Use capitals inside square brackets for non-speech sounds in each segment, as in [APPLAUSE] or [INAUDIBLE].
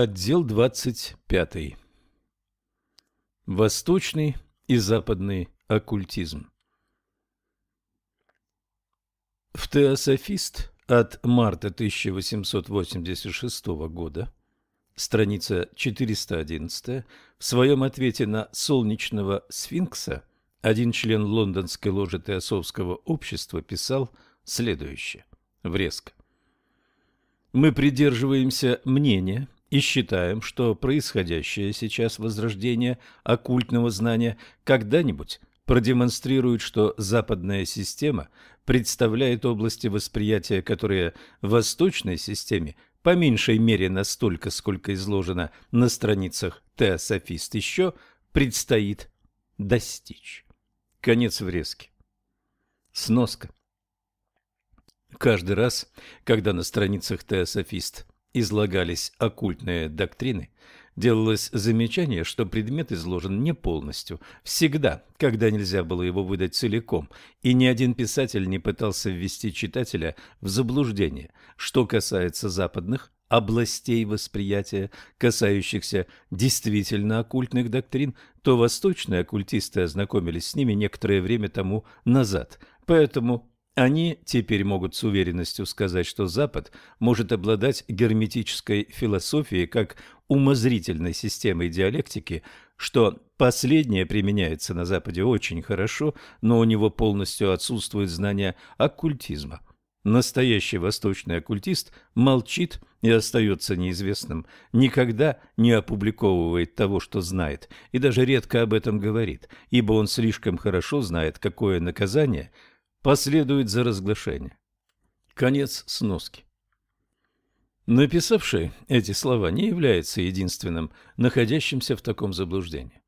Отдел 25. Восточный и западный оккультизм. В «Теософист» от марта 1886 года, страница 411, в своем ответе на «Солнечного сфинкса» один член лондонской ложи Теософского общества писал следующее, врезко. «Мы придерживаемся мнения» и считаем, что происходящее сейчас возрождение оккультного знания когда-нибудь продемонстрирует, что западная система представляет области восприятия, которые в восточной системе по меньшей мере настолько, сколько изложено на страницах «Теософист» еще предстоит достичь. Конец врезки. Сноска. Каждый раз, когда на страницах «Теософист» излагались оккультные доктрины, делалось замечание, что предмет изложен не полностью, всегда, когда нельзя было его выдать целиком, и ни один писатель не пытался ввести читателя в заблуждение, что касается западных областей восприятия, касающихся действительно оккультных доктрин, то восточные оккультисты ознакомились с ними некоторое время тому назад, поэтому они теперь могут с уверенностью сказать, что Запад может обладать герметической философией как умозрительной системой диалектики, что последнее применяется на Западе очень хорошо, но у него полностью отсутствует знание оккультизма. Настоящий восточный оккультист молчит и остается неизвестным, никогда не опубликовывает того, что знает, и даже редко об этом говорит, ибо он слишком хорошо знает, какое наказание – последует за разглашение. Конец сноски. Написавший эти слова не является единственным находящимся в таком заблуждении.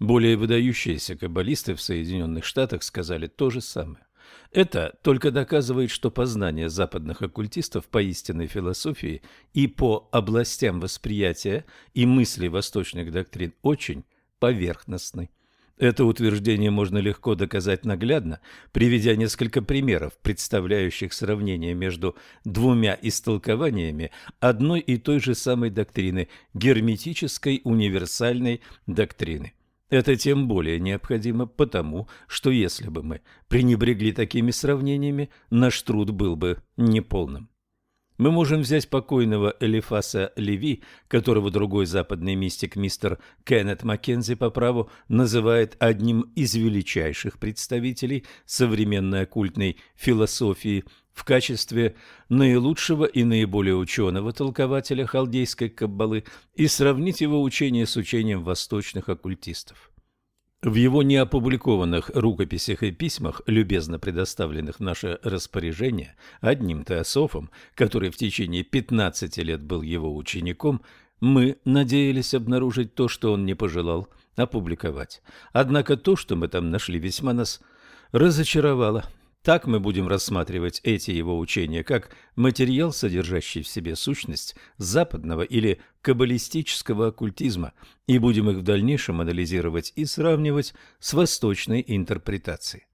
Более выдающиеся каббалисты в Соединенных Штатах сказали то же самое. Это только доказывает, что познание западных оккультистов по истинной философии и по областям восприятия и мысли восточных доктрин очень поверхностны. Это утверждение можно легко доказать наглядно, приведя несколько примеров, представляющих сравнение между двумя истолкованиями одной и той же самой доктрины – герметической универсальной доктрины. Это тем более необходимо потому, что если бы мы пренебрегли такими сравнениями, наш труд был бы неполным. Мы можем взять покойного Элифаса Леви, которого другой западный мистик мистер Кеннет Маккензи по праву называет одним из величайших представителей современной оккультной философии в качестве наилучшего и наиболее ученого толкователя халдейской каббалы и сравнить его учение с учением восточных оккультистов. В его неопубликованных рукописях и письмах, любезно предоставленных в наше распоряжение одним теософом, который в течение 15 лет был его учеником, мы надеялись обнаружить то, что он не пожелал опубликовать. Однако то, что мы там нашли, весьма нас разочаровало. Так мы будем рассматривать эти его учения как материал, содержащий в себе сущность западного или каббалистического оккультизма, и будем их в дальнейшем анализировать и сравнивать с восточной интерпретацией.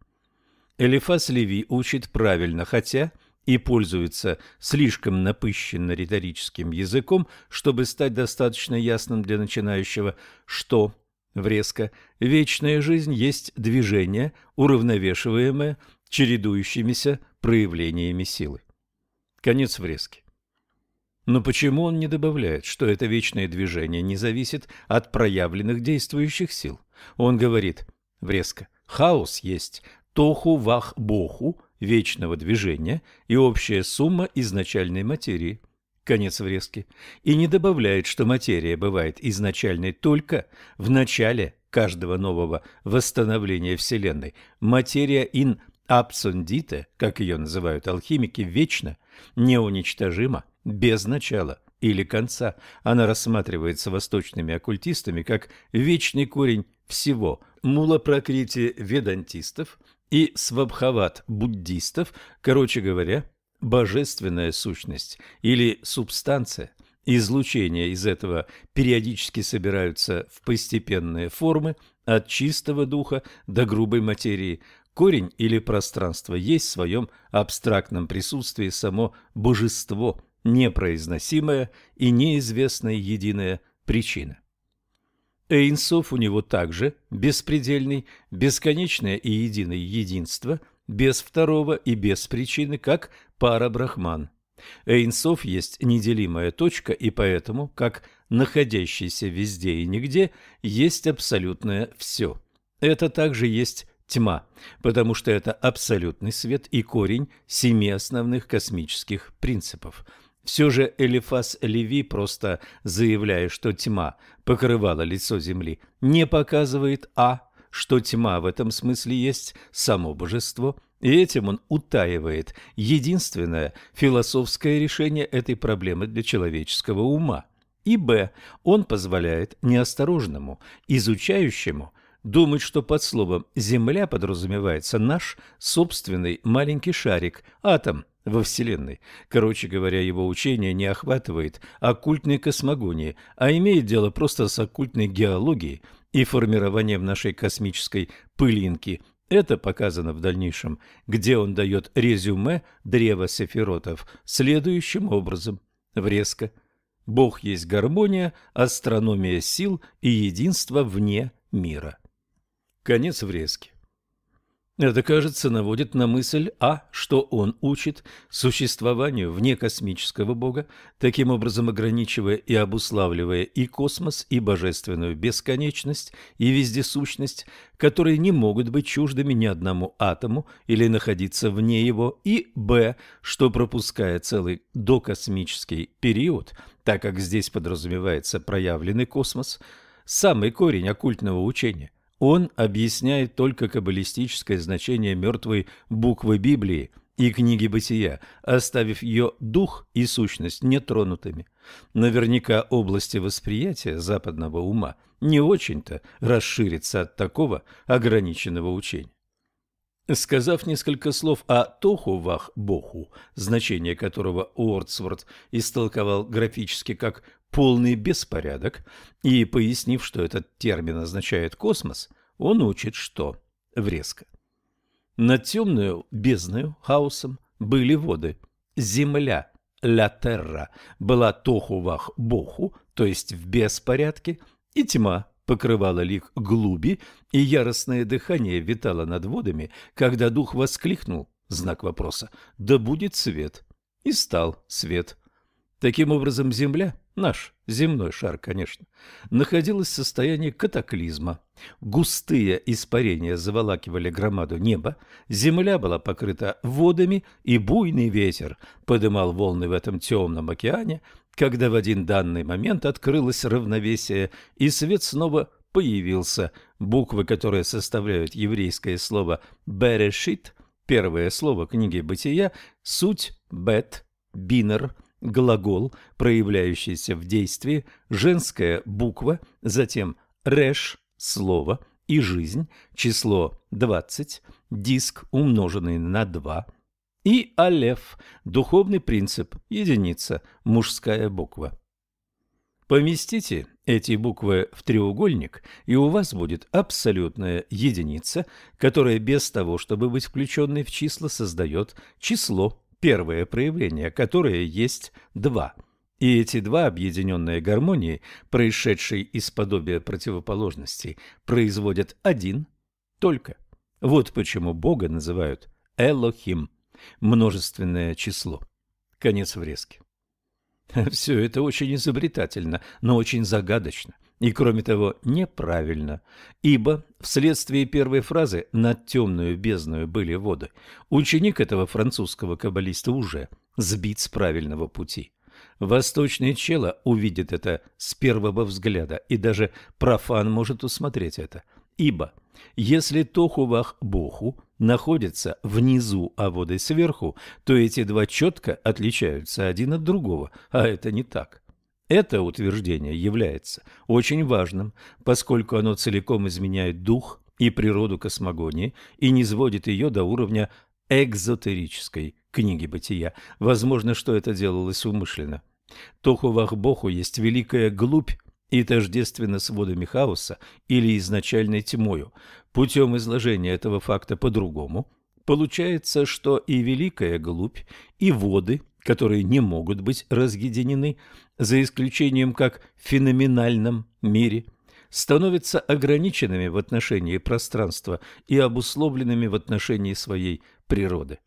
Элифас Леви учит правильно, хотя и пользуется слишком напыщенно риторическим языком, чтобы стать достаточно ясным для начинающего, что, врезко, вечная жизнь есть движение, уравновешиваемое чередующимися проявлениями силы. Конец врезки. Но почему он не добавляет, что это вечное движение не зависит от проявленных действующих сил? Он говорит, врезка хаос есть тоху вах боху вечного движения и общая сумма изначальной материи. Конец врезки. И не добавляет, что материя бывает изначальной только в начале каждого нового восстановления Вселенной. Материя ин Апсундита, как ее называют алхимики, вечно, неуничтожима, без начала или конца. Она рассматривается восточными оккультистами как вечный корень всего мулапракрити ведантистов и свабхават буддистов, короче говоря, божественная сущность или субстанция. Излучения из этого периодически собираются в постепенные формы от чистого духа до грубой материи, Корень или пространство есть в своем абстрактном присутствии само божество, непроизносимая и неизвестная единая причина. Эйнсов у него также беспредельный, бесконечное и единое единство, без второго и без причины, как пара Брахман. Эйнсов есть неделимая точка, и поэтому, как находящийся везде и нигде, есть абсолютное все. Это также есть тьма, потому что это абсолютный свет и корень семи основных космических принципов. Все же Элифас Леви, просто заявляя, что тьма покрывала лицо Земли, не показывает А, что тьма в этом смысле есть само божество, и этим он утаивает единственное философское решение этой проблемы для человеческого ума. И Б. Он позволяет неосторожному, изучающему – думать, что под словом «Земля» подразумевается наш собственный маленький шарик, атом во Вселенной. Короче говоря, его учение не охватывает оккультной космогонии, а имеет дело просто с оккультной геологией и формированием нашей космической пылинки. Это показано в дальнейшем, где он дает резюме древа сефиротов следующим образом. врезка. Бог есть гармония, астрономия сил и единство вне мира. Конец врезки. Это, кажется, наводит на мысль, а что он учит существованию вне космического бога, таким образом ограничивая и обуславливая и космос, и божественную бесконечность, и вездесущность, которые не могут быть чуждыми ни одному атому или находиться вне его, и б, что пропуская целый докосмический период, так как здесь подразумевается проявленный космос, самый корень оккультного учения – он объясняет только каббалистическое значение мертвой буквы Библии и книги Бытия, оставив ее дух и сущность нетронутыми. Наверняка области восприятия западного ума не очень-то расширится от такого ограниченного учения. Сказав несколько слов о Тохувах-Боху, значение которого Уордсворт истолковал графически как полный беспорядок, и, пояснив, что этот термин означает «космос», он учит, что врезка. Над темную бездною, хаосом, были воды. Земля, ля терра, была тохувах боху, то есть в беспорядке, и тьма покрывала лик глуби, и яростное дыхание витало над водами, когда дух воскликнул, знак вопроса, «Да будет свет!» И стал свет. Таким образом, Земля, наш земной шар, конечно, находилась в состоянии катаклизма. Густые испарения заволакивали громаду неба, земля была покрыта водами, и буйный ветер подымал волны в этом темном океане, когда в один данный момент открылось равновесие, и свет снова появился. Буквы, которые составляют еврейское слово «берешит», первое слово книги «Бытия», суть «бет», «бинер», «бинер», глагол, проявляющийся в действии, женская буква, затем «реш» – слово и «жизнь», число 20, диск, умноженный на 2, и «алеф» – духовный принцип, единица, мужская буква. Поместите эти буквы в треугольник, и у вас будет абсолютная единица, которая без того, чтобы быть включенной в числа, создает число первое проявление, которое есть два. И эти два объединенные гармонии, происшедшие из подобия противоположностей, производят один только. Вот почему Бога называют Элохим, множественное число. Конец врезки. [LAUGHS] Все это очень изобретательно, но очень загадочно – и, кроме того, неправильно, ибо вследствие первой фразы «над темную бездную были воды» ученик этого французского каббалиста уже сбит с правильного пути. Восточное чело увидит это с первого взгляда, и даже профан может усмотреть это, ибо если Тохувах-Боху находится внизу, а воды сверху, то эти два четко отличаются один от другого, а это не так. Это утверждение является очень важным, поскольку оно целиком изменяет дух и природу космогонии и низводит ее до уровня экзотерической книги бытия. Возможно, что это делалось умышленно. Тоху-Вахбоху есть великая глупь и тождественно с водами хаоса или изначальной тьмою. Путем изложения этого факта по-другому получается, что и великая глупь, и воды, которые не могут быть разъединены, за исключением как в феноменальном мире, становятся ограниченными в отношении пространства и обусловленными в отношении своей природы.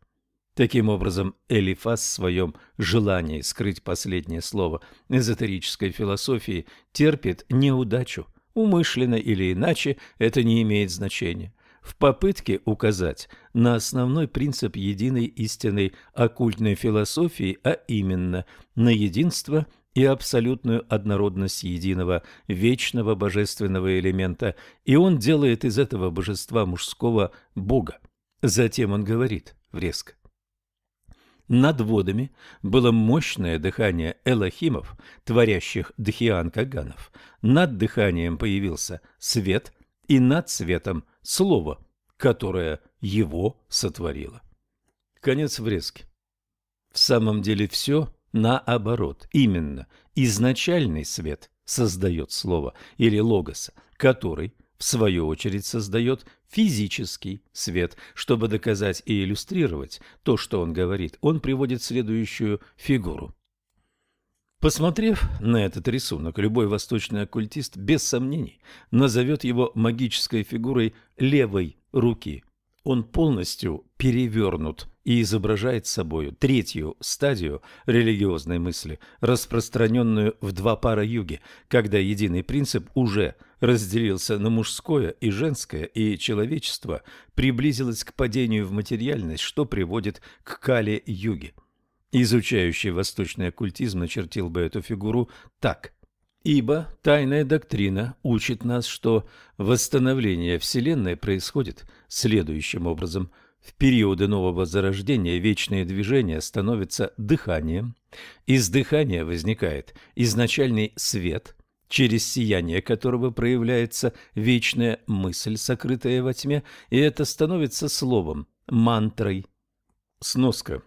Таким образом, Элифас в своем желании скрыть последнее слово эзотерической философии терпит неудачу. Умышленно или иначе, это не имеет значения. В попытке указать на основной принцип единой истинной оккультной философии, а именно на единство и абсолютную однородность единого, вечного божественного элемента, и он делает из этого божества мужского бога. Затем он говорит врезко. Над водами было мощное дыхание элохимов, творящих дхиан каганов. Над дыханием появился свет, и над светом – слово, которое его сотворило. Конец врезки. В самом деле все – Наоборот, именно изначальный свет создает слово или логоса, который, в свою очередь, создает физический свет. Чтобы доказать и иллюстрировать то, что он говорит, он приводит следующую фигуру. Посмотрев на этот рисунок, любой восточный оккультист без сомнений назовет его магической фигурой левой руки – он полностью перевернут и изображает собою третью стадию религиозной мысли, распространенную в два пара юги, когда единый принцип уже разделился на мужское и женское, и человечество приблизилось к падению в материальность, что приводит к кале-юге. Изучающий восточный оккультизм начертил бы эту фигуру так – Ибо тайная доктрина учит нас, что восстановление Вселенной происходит следующим образом. В периоды нового зарождения вечные движения становятся дыханием. Из дыхания возникает изначальный свет, через сияние которого проявляется вечная мысль, сокрытая во тьме, и это становится словом, мантрой. Сноска.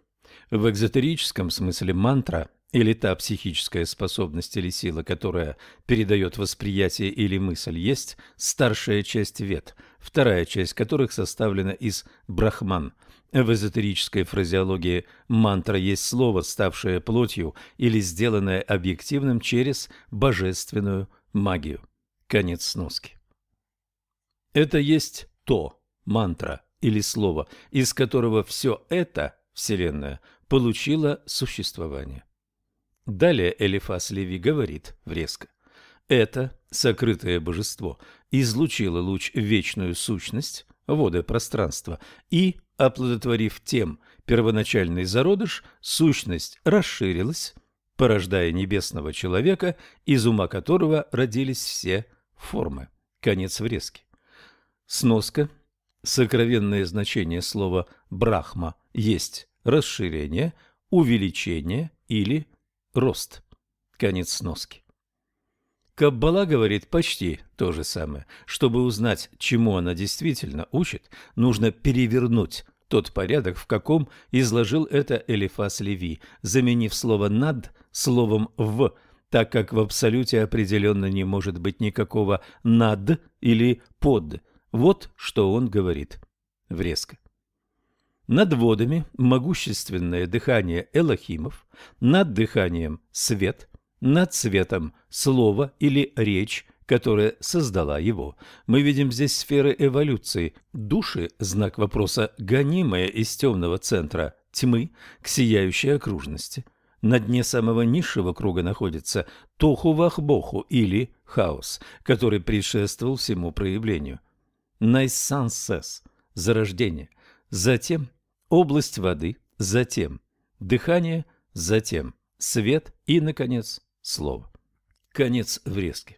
В экзотерическом смысле мантра – или та психическая способность или сила, которая передает восприятие или мысль, есть старшая часть вет, вторая часть которых составлена из брахман. В эзотерической фразеологии мантра есть слово, ставшее плотью или сделанное объективным через божественную магию. Конец сноски. Это есть то, мантра или слово, из которого все это, Вселенная, получила существование. Далее Элифас Леви говорит врезко: Это сокрытое божество излучило луч в вечную сущность, воды пространства, и, оплодотворив тем первоначальный зародыш, сущность расширилась, порождая небесного человека, из ума которого родились все формы. Конец врезки. Сноска. Сокровенное значение слова «брахма» есть расширение, увеличение или рост. Конец сноски. Каббала говорит почти то же самое. Чтобы узнать, чему она действительно учит, нужно перевернуть тот порядок, в каком изложил это Элифас Леви, заменив слово «над» словом «в», так как в абсолюте определенно не может быть никакого «над» или «под». Вот что он говорит. Врезка. Над водами могущественное дыхание элохимов, над дыханием свет, над цветом слово или речь, которая создала его. Мы видим здесь сферы эволюции. Души – знак вопроса, гонимая из темного центра тьмы к сияющей окружности. На дне самого низшего круга находится Тоху-Вахбоху или хаос, который предшествовал всему проявлению. Найсансес – зарождение. Затем область воды, затем дыхание, затем свет и, наконец, слово. Конец врезки.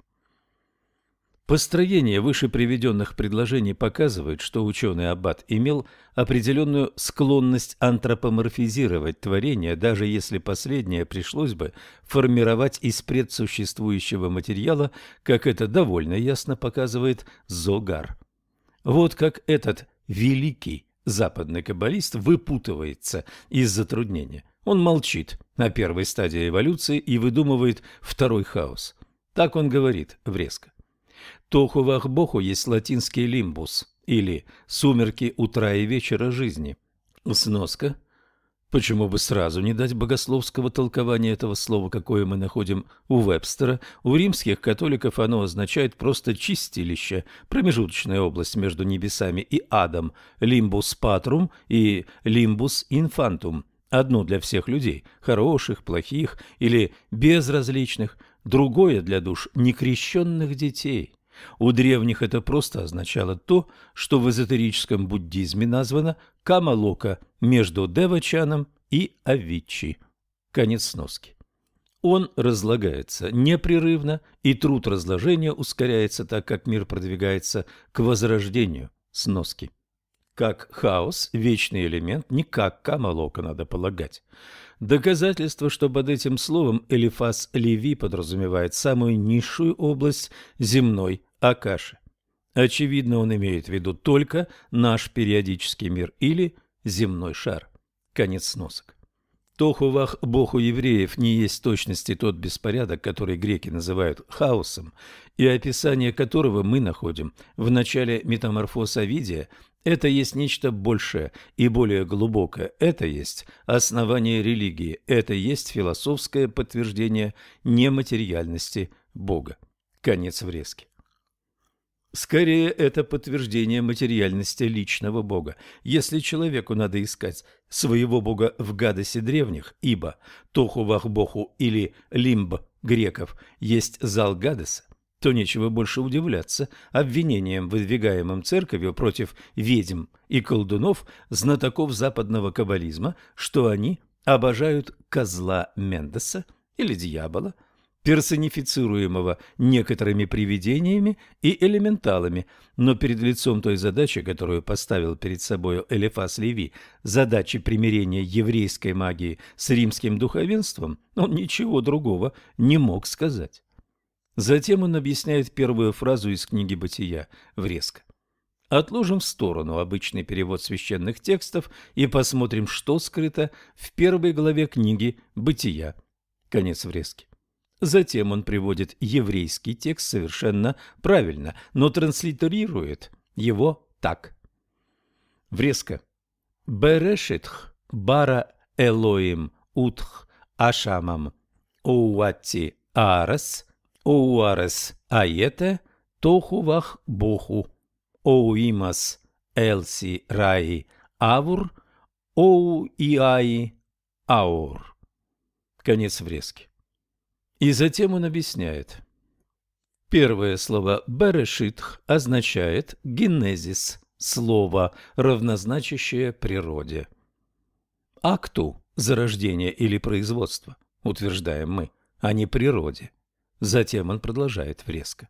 Построение выше приведенных предложений показывает, что ученый Аббат имел определенную склонность антропоморфизировать творение, даже если последнее пришлось бы формировать из предсуществующего материала, как это довольно ясно показывает Зогар. Вот как этот великий западный каббалист выпутывается из затруднения. Он молчит на первой стадии эволюции и выдумывает второй хаос. Так он говорит врезко. Тоху-вах-боху есть латинский лимбус или «сумерки утра и вечера жизни». Сноска – Почему бы сразу не дать богословского толкования этого слова, какое мы находим у Вебстера? У римских католиков оно означает просто «чистилище», промежуточная область между небесами и адом, «лимбус патрум» и «лимбус инфантум», одно для всех людей, хороших, плохих или безразличных, другое для душ некрещенных детей. У древних это просто означало то, что в эзотерическом буддизме названо Камалока между Девачаном и Авичи. Конец сноски. Он разлагается непрерывно, и труд разложения ускоряется, так как мир продвигается к возрождению сноски. Как хаос, вечный элемент, не как камалока, надо полагать. Доказательство, что под этим словом Элифас Леви подразумевает самую низшую область земной Акаши. Очевидно, он имеет в виду только наш периодический мир или земной шар. Конец сносок. Тохувах богу евреев не есть в точности тот беспорядок, который греки называют хаосом, и описание которого мы находим в начале метаморфоз Овидия – это есть нечто большее и более глубокое, это есть основание религии, это есть философское подтверждение нематериальности Бога. Конец врезки. Скорее, это подтверждение материальности личного Бога. Если человеку надо искать своего Бога в гадосе древних, ибо Тоху-Вах-Боху или Лимб греков есть зал гадоса, то нечего больше удивляться обвинениям, выдвигаемым церковью против ведьм и колдунов, знатоков западного каббализма, что они обожают козла Мендеса или дьявола – персонифицируемого некоторыми привидениями и элементалами, но перед лицом той задачи, которую поставил перед собой Элифас Леви, задачи примирения еврейской магии с римским духовенством, он ничего другого не мог сказать. Затем он объясняет первую фразу из книги «Бытия» врезко. Отложим в сторону обычный перевод священных текстов и посмотрим, что скрыто в первой главе книги «Бытия». Конец врезки. Затем он приводит еврейский текст совершенно правильно, но транслитерирует его так. врезка Берешитх бара Элоим утх ашамам оуатти арес оуарес аете тохувах боху оуимас элси раи авур оуиаи аур. Конец врезки. И затем он объясняет. Первое слово «берешитх» означает «генезис», слово, равнозначащее природе. Акту – зарождение или производство, утверждаем мы, а не природе. Затем он продолжает врезко.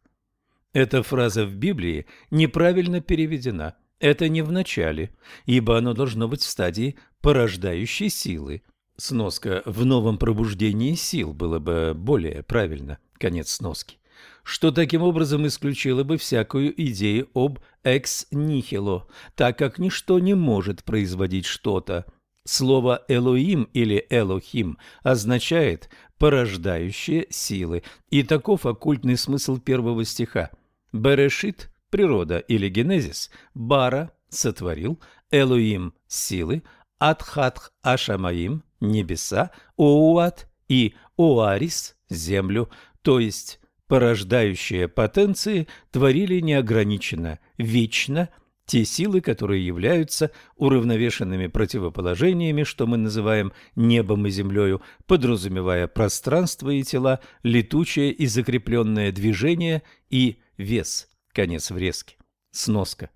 Эта фраза в Библии неправильно переведена. Это не в начале, ибо оно должно быть в стадии порождающей силы – Сноска «в новом пробуждении сил» было бы более правильно. Конец сноски. Что таким образом исключило бы всякую идею об экс-нихило, так как ничто не может производить что-то. Слово «элоим» или «элохим» означает «порождающие силы», и таков оккультный смысл первого стиха. «Берешит» – природа или генезис, «бара» – сотворил, «элоим» – силы, «атхатх ашамаим» – небеса, Оуат и Оарис – землю, то есть порождающие потенции творили неограниченно, вечно те силы, которые являются уравновешенными противоположениями, что мы называем небом и землею, подразумевая пространство и тела, летучее и закрепленное движение и вес. Конец врезки. Сноска.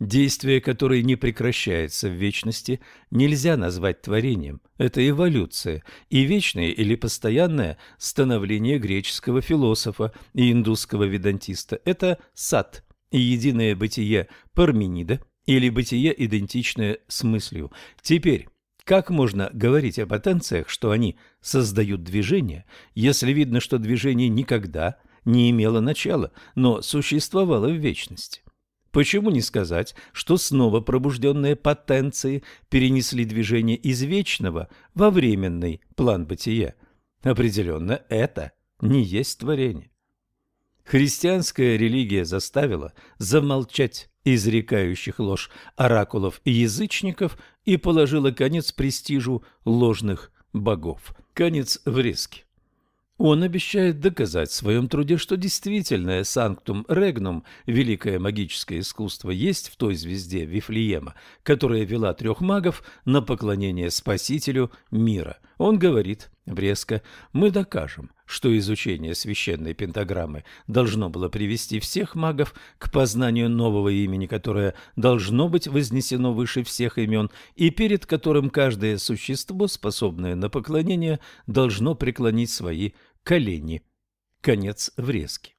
Действие, которое не прекращается в вечности, нельзя назвать творением. Это эволюция и вечное или постоянное становление греческого философа и индусского ведантиста. Это сад и единое бытие Парменида или бытие, идентичное с мыслью. Теперь, как можно говорить о потенциях, что они создают движение, если видно, что движение никогда не имело начала, но существовало в вечности? Почему не сказать, что снова пробужденные потенции перенесли движение из вечного во временный план бытия? Определенно, это не есть творение. Христианская религия заставила замолчать изрекающих ложь оракулов и язычников и положила конец престижу ложных богов. Конец врезки. Он обещает доказать в своем труде, что действительное «Санктум Регнум» – великое магическое искусство есть в той звезде Вифлеема, которая вела трех магов на поклонение Спасителю мира. Он говорит резко «Мы докажем, что изучение священной пентаграммы должно было привести всех магов к познанию нового имени, которое должно быть вознесено выше всех имен, и перед которым каждое существо, способное на поклонение, должно преклонить свои имена» колени. Конец врезки.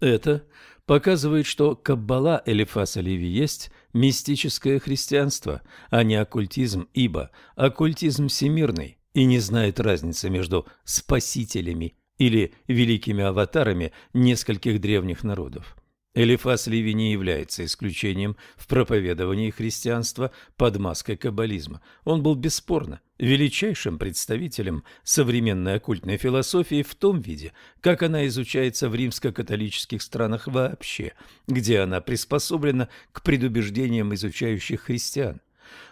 Это показывает, что Каббала Элифаса Леви есть мистическое христианство, а не оккультизм, ибо оккультизм всемирный и не знает разницы между спасителями или великими аватарами нескольких древних народов. Элифас Ливи не является исключением в проповедовании христианства под маской каббализма. Он был бесспорно величайшим представителем современной оккультной философии в том виде, как она изучается в римско-католических странах вообще, где она приспособлена к предубеждениям изучающих христиан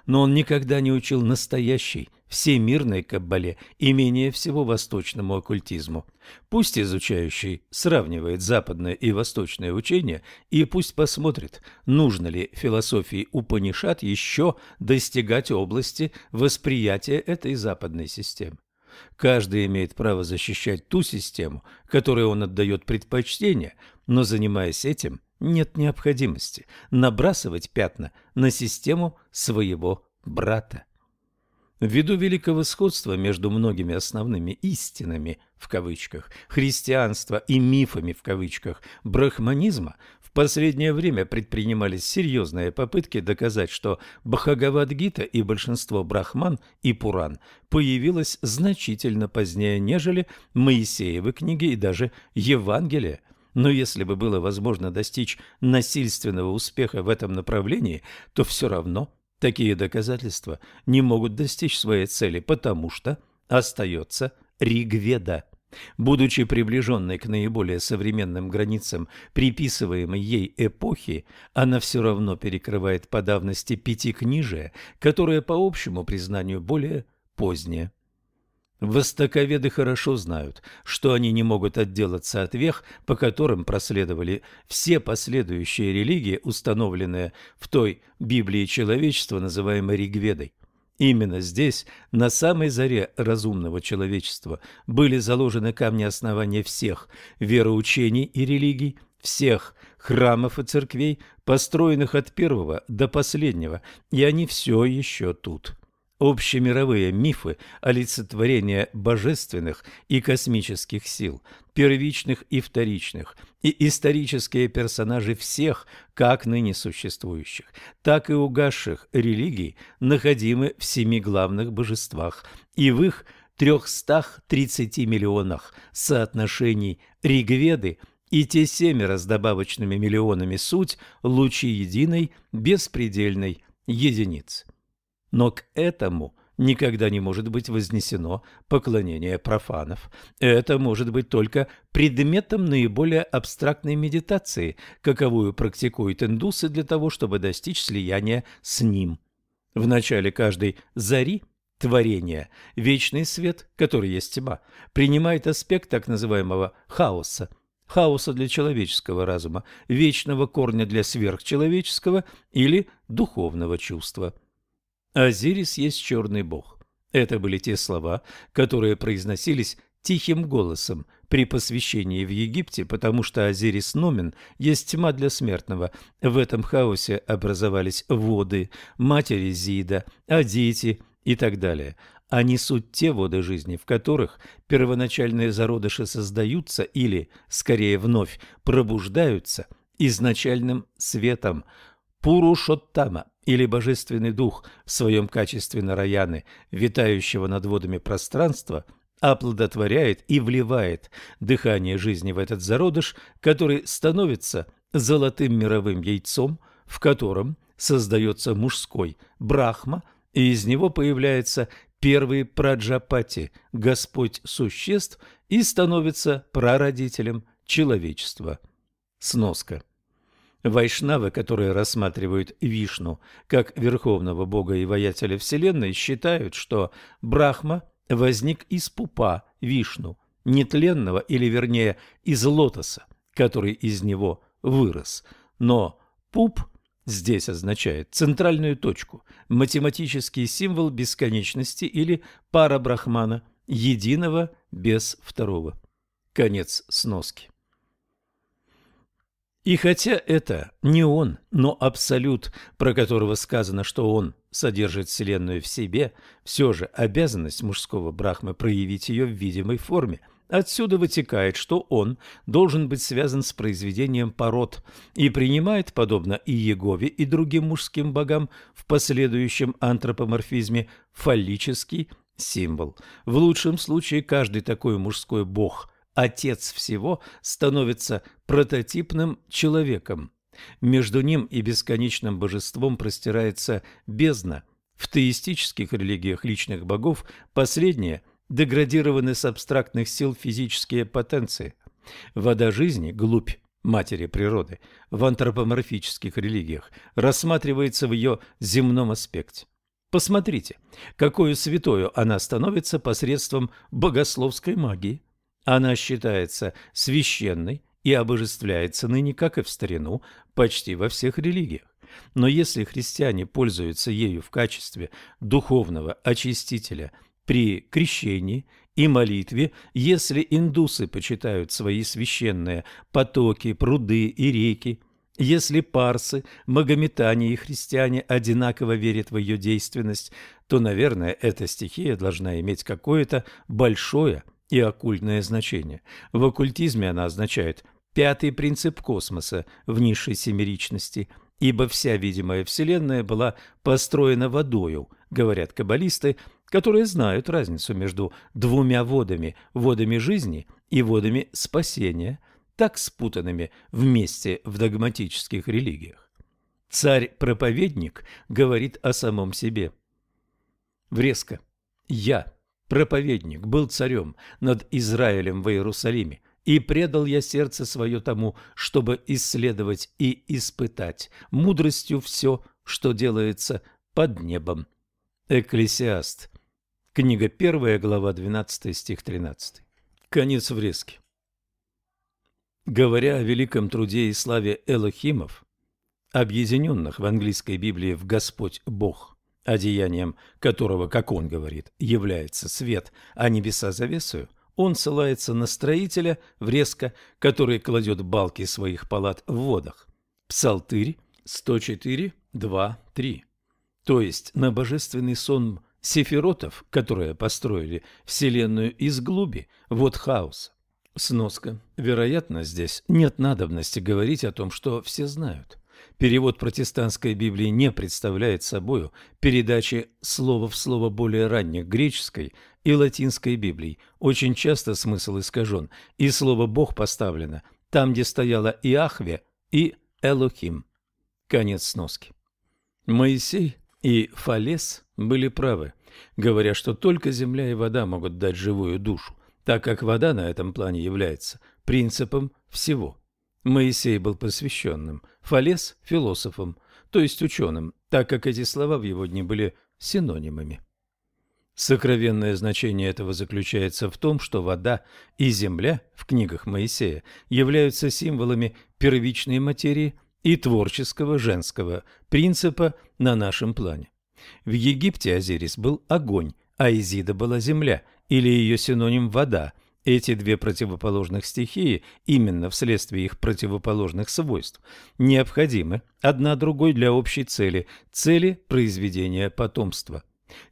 но он никогда не учил настоящей, всемирной каббале и менее всего восточному оккультизму. Пусть изучающий сравнивает западное и восточное учение, и пусть посмотрит, нужно ли философии Упанишат еще достигать области восприятия этой западной системы. Каждый имеет право защищать ту систему, которой он отдает предпочтение, но, занимаясь этим, нет необходимости набрасывать пятна на систему своего брата. Ввиду великого сходства между многими основными «истинами» в кавычках христианства и мифами в кавычках брахманизма, в последнее время предпринимались серьезные попытки доказать, что Бхагавадгита и большинство брахман и пуран появилось значительно позднее, нежели Моисеевы книги и даже Евангелие – но если бы было возможно достичь насильственного успеха в этом направлении, то все равно такие доказательства не могут достичь своей цели, потому что остается Ригведа. Будучи приближенной к наиболее современным границам приписываемой ей эпохи, она все равно перекрывает по давности пятикнижие, которое по общему признанию более позднее. Востоковеды хорошо знают, что они не могут отделаться от вех, по которым проследовали все последующие религии, установленные в той Библии человечества, называемой Ригведой. Именно здесь, на самой заре разумного человечества, были заложены камни основания всех вероучений и религий, всех храмов и церквей, построенных от первого до последнего, и они все еще тут. Общемировые мифы – олицетворение божественных и космических сил, первичных и вторичных, и исторические персонажи всех, как ныне существующих, так и угасших религий, находимы в семи главных божествах и в их 330 миллионах соотношений Ригведы – и те семеро с добавочными миллионами суть лучи единой, беспредельной единицы но к этому никогда не может быть вознесено поклонение профанов. Это может быть только предметом наиболее абстрактной медитации, каковую практикуют индусы для того, чтобы достичь слияния с ним. В начале каждой зари – творения, вечный свет, который есть тьма, принимает аспект так называемого хаоса, хаоса для человеческого разума, вечного корня для сверхчеловеческого или духовного чувства. Азирис есть черный бог. Это были те слова, которые произносились тихим голосом при посвящении в Египте, потому что Азирис Номен есть тьма для смертного. В этом хаосе образовались воды, матери Зида, Адити и так далее. Они суть те воды жизни, в которых первоначальные зародыши создаются или, скорее вновь, пробуждаются изначальным светом Пурушоттама – или Божественный Дух в своем качестве Нараяны, витающего над водами пространства, оплодотворяет и вливает дыхание жизни в этот зародыш, который становится золотым мировым яйцом, в котором создается мужской брахма, и из него появляется первый праджапати, Господь существ, и становится прародителем человечества. Сноска. Вайшнавы, которые рассматривают Вишну как верховного бога и воятеля Вселенной, считают, что Брахма возник из пупа Вишну, нетленного или, вернее, из лотоса, который из него вырос. Но пуп здесь означает центральную точку, математический символ бесконечности или пара Брахмана, единого без второго. Конец сноски. И хотя это не он, но абсолют, про которого сказано, что он содержит Вселенную в себе, все же обязанность мужского Брахмы проявить ее в видимой форме. Отсюда вытекает, что он должен быть связан с произведением пород и принимает, подобно и Егове, и другим мужским богам, в последующем антропоморфизме фаллический символ. В лучшем случае каждый такой мужской бог – Отец всего становится прототипным человеком. Между ним и бесконечным божеством простирается бездна. В теистических религиях личных богов последние деградированы с абстрактных сил физические потенции. Вода жизни – глубь матери природы, в антропоморфических религиях рассматривается в ее земном аспекте. Посмотрите, какую святою она становится посредством богословской магии – она считается священной и обожествляется ныне, как и в старину, почти во всех религиях. Но если христиане пользуются ею в качестве духовного очистителя при крещении и молитве, если индусы почитают свои священные потоки, пруды и реки, если парсы, магометане и христиане одинаково верят в ее действенность, то, наверное, эта стихия должна иметь какое-то большое – и оккультное значение. В оккультизме она означает пятый принцип космоса в низшей семеричности, ибо вся видимая Вселенная была построена водою, говорят каббалисты, которые знают разницу между двумя водами – водами жизни и водами спасения, так спутанными вместе в догматических религиях. Царь-проповедник говорит о самом себе. Врезко. Я проповедник, был царем над Израилем в Иерусалиме, и предал я сердце свое тому, чтобы исследовать и испытать мудростью все, что делается под небом. Экклесиаст. Книга 1, глава 12, стих 13. Конец врезки. Говоря о великом труде и славе Элохимов, объединенных в английской Библии в «Господь Бог», одеянием которого, как он говорит, является свет, а небеса завесою, он ссылается на строителя Вреска, который кладет балки своих палат в водах. Псалтырь 104, 2, 3. То есть на божественный сон сефиротов, которые построили вселенную из глуби, вот хаос. Сноска. Вероятно, здесь нет надобности говорить о том, что все знают. Перевод протестантской Библии не представляет собою передачи слова в слово более ранних греческой и латинской Библий. Очень часто смысл искажен, и слово «Бог» поставлено там, где стояло Иахве и Элохим. Конец сноски. Моисей и Фалес были правы, говоря, что только земля и вода могут дать живую душу, так как вода на этом плане является принципом всего – Моисей был посвященным, Фалес – философом, то есть ученым, так как эти слова в его дни были синонимами. Сокровенное значение этого заключается в том, что вода и земля в книгах Моисея являются символами первичной материи и творческого женского принципа на нашем плане. В Египте Азирис был огонь, а Изида была земля, или ее синоним – вода – эти две противоположных стихии, именно вследствие их противоположных свойств, необходимы одна другой для общей цели – цели произведения потомства.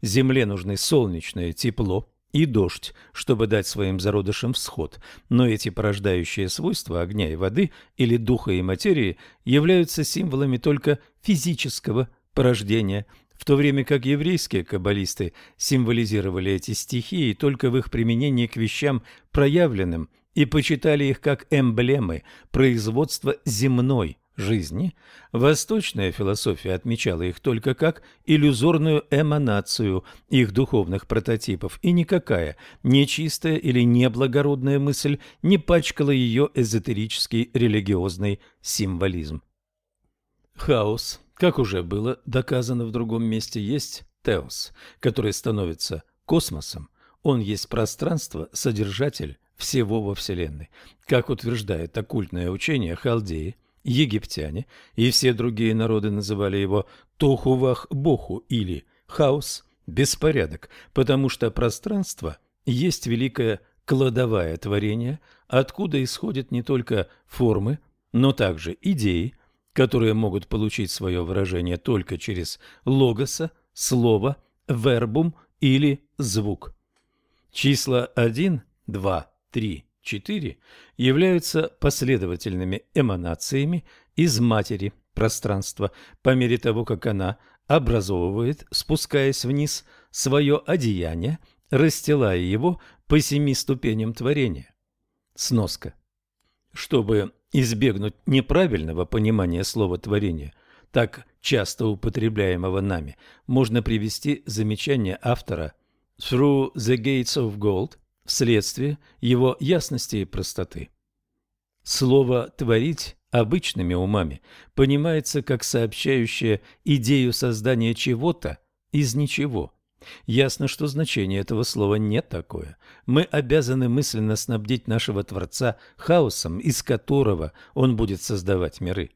Земле нужны солнечное тепло и дождь, чтобы дать своим зародышам всход, но эти порождающие свойства огня и воды или духа и материи являются символами только физического порождения – в то время как еврейские каббалисты символизировали эти стихии только в их применении к вещам проявленным и почитали их как эмблемы производства земной жизни, восточная философия отмечала их только как иллюзорную эманацию их духовных прототипов, и никакая нечистая или неблагородная мысль не пачкала ее эзотерический религиозный символизм. Хаос как уже было доказано в другом месте, есть теос, который становится космосом. Он есть пространство, содержатель всего во Вселенной. Как утверждает оккультное учение халдеи, египтяне и все другие народы называли его Тохувах-Боху или хаос, беспорядок, потому что пространство есть великое кладовое творение, откуда исходят не только формы, но также идеи, которые могут получить свое выражение только через логоса, слово, вербум или звук. Числа 1, 2, 3, 4 являются последовательными эманациями из матери пространства по мере того, как она образовывает, спускаясь вниз, свое одеяние, расстилая его по семи ступеням творения. Сноска. Чтобы избегнуть неправильного понимания слова «творение», так часто употребляемого нами, можно привести замечание автора «Through the Gates of Gold» вследствие его ясности и простоты. Слово «творить» обычными умами понимается как сообщающее идею создания чего-то из ничего – Ясно, что значение этого слова не такое. Мы обязаны мысленно снабдить нашего Творца хаосом, из которого он будет создавать миры.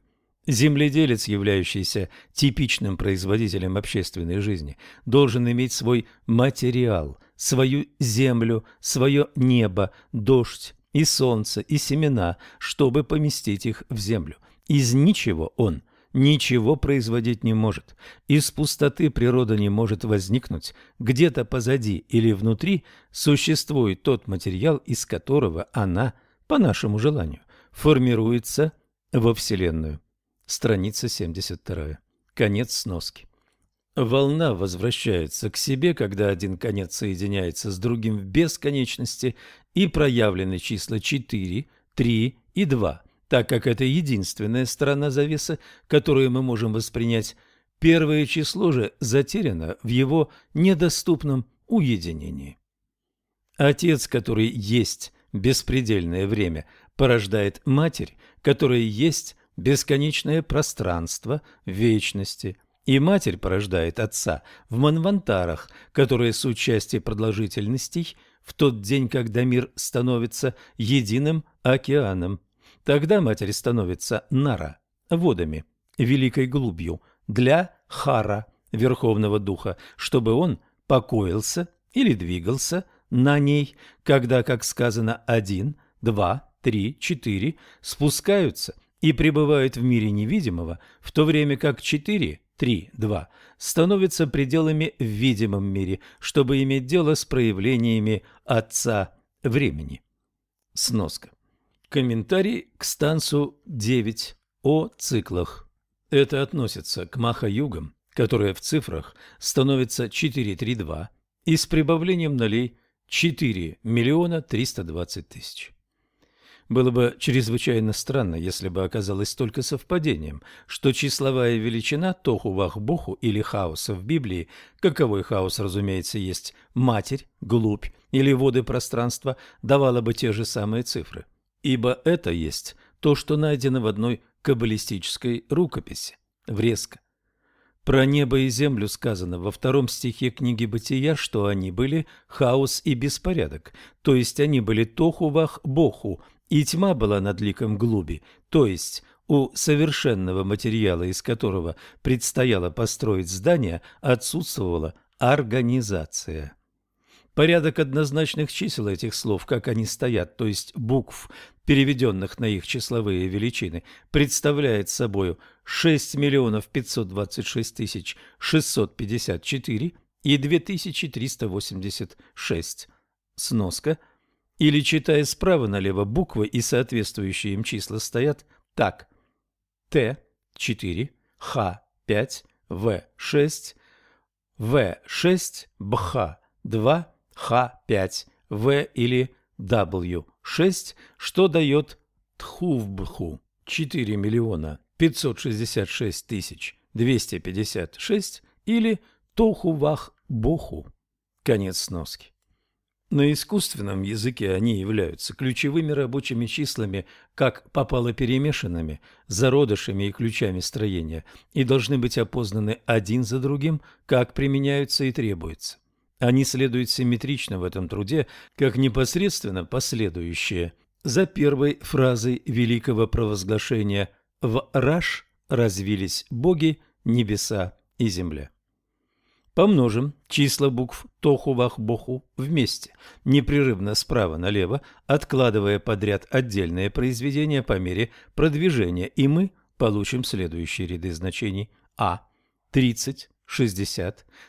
Земледелец, являющийся типичным производителем общественной жизни, должен иметь свой материал, свою землю, свое небо, дождь и солнце, и семена, чтобы поместить их в землю. Из ничего он ничего производить не может. Из пустоты природа не может возникнуть. Где-то позади или внутри существует тот материал, из которого она, по нашему желанию, формируется во Вселенную. Страница 72. Конец сноски. Волна возвращается к себе, когда один конец соединяется с другим в бесконечности и проявлены числа 4, 3 и 2 так как это единственная сторона завесы, которую мы можем воспринять, первое число же затеряно в его недоступном уединении. Отец, который есть беспредельное время, порождает матерь, которая есть бесконечное пространство вечности. И матерь порождает отца в манвантарах, которые суть части продолжительностей в тот день, когда мир становится единым океаном. Тогда матери становится нара, водами, великой глубью, для хара, Верховного Духа, чтобы он покоился или двигался на ней, когда, как сказано, один, два, три, четыре спускаются и пребывают в мире невидимого, в то время как четыре, три, два становятся пределами в видимом мире, чтобы иметь дело с проявлениями Отца времени. Сноска. Комментарий к станцу 9 о циклах. Это относится к маха-югам, которая в цифрах становится 432 и с прибавлением нолей 4 миллиона 320 тысяч. Было бы чрезвычайно странно, если бы оказалось только совпадением, что числовая величина Тоху-Вах-Боху или хаоса в Библии, каковой хаос, разумеется, есть матерь, глубь или воды пространства, давала бы те же самые цифры – Ибо это есть то, что найдено в одной каббалистической рукописи, врезка. Про небо и землю сказано во втором стихе книги Бытия, что они были хаос и беспорядок, то есть они были тохувах-боху, и тьма была над ликом глуби, то есть у совершенного материала, из которого предстояло построить здание, отсутствовала организация. Порядок однозначных чисел этих слов, как они стоят, то есть букв, переведенных на их числовые величины, представляет собою 6 миллионов 526 тысяч 654 и 2386. Сноска. Или, читая справа налево, буквы и соответствующие им числа стоят так. Т – 4, Х – 5, В – 6, В – 6, БХ – 2, Х5, В или W6, что дает Тхувбху 4 миллиона 566 тысяч 256 или тохувах Конец сноски. На искусственном языке они являются ключевыми рабочими числами, как попало перемешанными, зародышами и ключами строения, и должны быть опознаны один за другим, как применяются и требуется. Они следуют симметрично в этом труде, как непосредственно последующие за первой фразой великого провозглашения «В раш развились боги, небеса и земля». Помножим числа букв Тоху-Вах-Боху вместе, непрерывно справа налево, откладывая подряд отдельные произведения по мере продвижения, и мы получим следующие ряды значений А, 30, 60,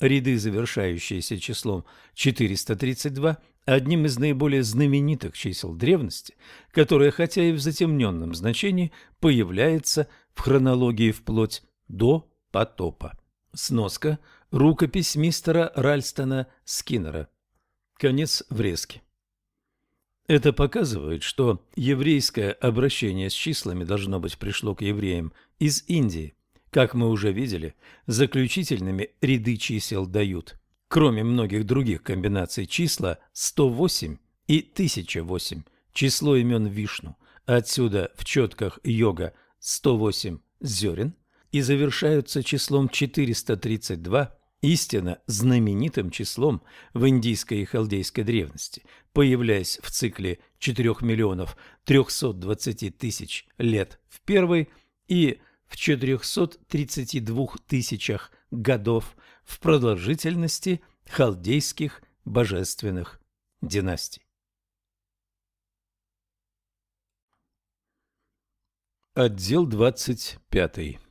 Ряды, завершающиеся числом 432, одним из наиболее знаменитых чисел древности, которое, хотя и в затемненном значении, появляется в хронологии вплоть до потопа. Сноска – рукопись мистера Ральстона Скиннера. Конец врезки. Это показывает, что еврейское обращение с числами, должно быть, пришло к евреям из Индии. Как мы уже видели, заключительными ряды чисел дают, кроме многих других комбинаций числа 108 и 1008, число имен Вишну, отсюда в четках йога 108 зерен и завершаются числом 432 истинно знаменитым числом в индийской и халдейской древности, появляясь в цикле 4 миллионов 320 тысяч лет в первой и в 432 тысячах годов в продолжительности халдейских божественных династий. Отдел 25.